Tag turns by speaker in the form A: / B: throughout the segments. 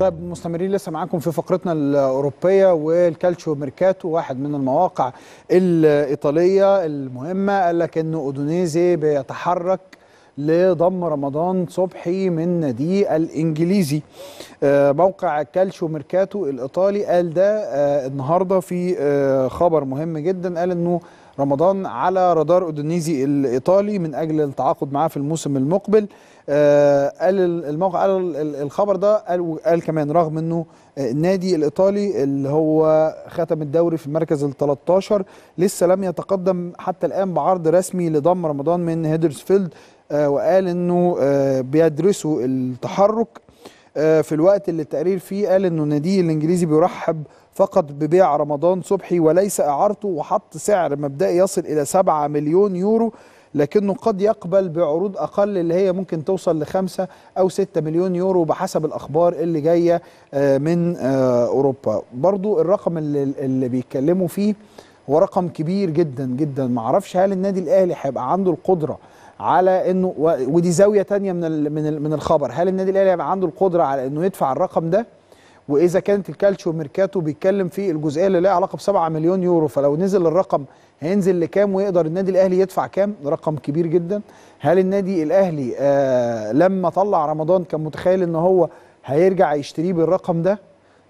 A: طيب مستمرين لسه معاكم في فقرتنا الاوروبيه والكالتشو ميركاتو واحد من المواقع الايطاليه المهمه قال لك ان اودونيزي بيتحرك لضم رمضان صبحي من نادي الانجليزي آه، موقع كالشو ميركاتو الايطالي قال ده آه، النهارده في آه، خبر مهم جدا قال انه رمضان على رادار اودينيزي الايطالي من اجل التعاقد معاه في الموسم المقبل قال الموقع قال الخبر ده قال, قال كمان رغم انه النادي الايطالي اللي هو ختم الدوري في المركز ال 13 لسه لم يتقدم حتى الان بعرض رسمي لضم رمضان من هيدرسفيلد وقال انه بيدرسوا التحرك آه، في الوقت اللي التقرير فيه قال انه النادي الانجليزي بيرحب فقط ببيع رمضان صبحي وليس اعارته وحط سعر مبدئي يصل الى 7 مليون يورو لكنه قد يقبل بعروض اقل اللي هي ممكن توصل لخمسة او ستة مليون يورو بحسب الاخبار اللي جايه آه، من آه، اوروبا برضو الرقم اللي, اللي بيتكلموا فيه هو رقم كبير جدا جدا معرفش هل النادي الاهلي هيبقى عنده القدره على انه ودي زاويه ثانيه من من من الخبر هل النادي الاهلي هيبقى عنده القدره على انه يدفع الرقم ده واذا كانت الكالتشيو ميركاتو بيتكلم في الجزئيه اللي لها علاقه ب 7 مليون يورو فلو نزل الرقم هينزل لكام ويقدر النادي الاهلي يدفع كام رقم كبير جدا هل النادي الاهلي آه لما طلع رمضان كان متخيل ان هو هيرجع يشتريه بالرقم ده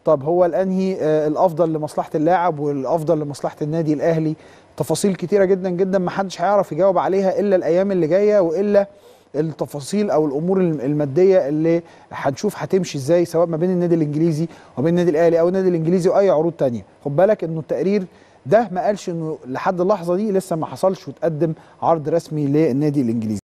A: طب هو الانهي آه الافضل لمصلحه اللاعب والافضل لمصلحه النادي الاهلي تفاصيل كتيره جدا جدا ما حدش هيعرف يجاوب عليها الا الايام اللي جايه والا التفاصيل او الامور الماديه اللي هنشوف هتمشي ازاي سواء ما بين النادي الانجليزي وما بين النادي الاهلي او النادي الانجليزي واي عروض تانية خد بالك انه التقرير ده ما قالش انه لحد اللحظه دي لسه ما حصلش وتقدم عرض رسمي للنادي الانجليزي